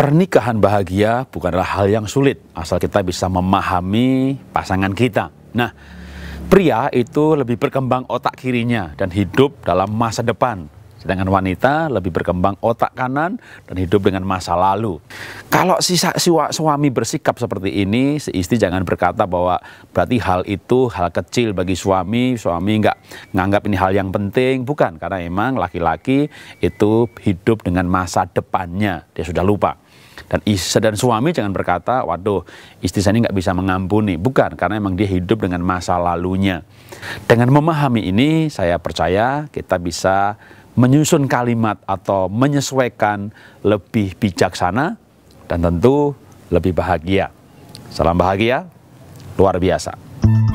Pernikahan bahagia bukanlah hal yang sulit asal kita bisa memahami pasangan kita. Nah, pria itu lebih berkembang otak kirinya dan hidup dalam masa depan Sedangkan wanita lebih berkembang otak kanan dan hidup dengan masa lalu. Kalau si suami bersikap seperti ini, si istri jangan berkata bahwa berarti hal itu hal kecil bagi suami, suami nggak nganggap ini hal yang penting. Bukan, karena emang laki-laki itu hidup dengan masa depannya, dia sudah lupa. Dan istri dan suami jangan berkata, waduh istri saya ini nggak bisa mengampuni. Bukan, karena emang dia hidup dengan masa lalunya. Dengan memahami ini, saya percaya kita bisa menyusun kalimat atau menyesuaikan lebih bijaksana dan tentu lebih bahagia. Salam bahagia, luar biasa.